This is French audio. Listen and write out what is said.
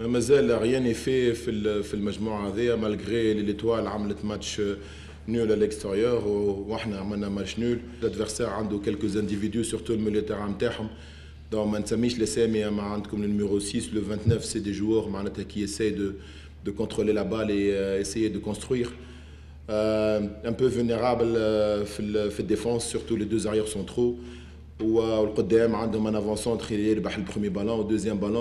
Euh, mademoiselle, rien n'est fait في في de malgré l'étoile un match euh, nul à l'extérieur a un match nul l'adversaire a quelques individus surtout le milieu terrain نتاعهم donc Mansamish le CM et comme le numéro 6 le 29 c'est des joueurs qui essaient de contrôler la balle et euh, essayer de construire un peu vulnérable le fait défense surtout les deux arrières centraux ou le entre un avancement le premier ballon le deuxième ballon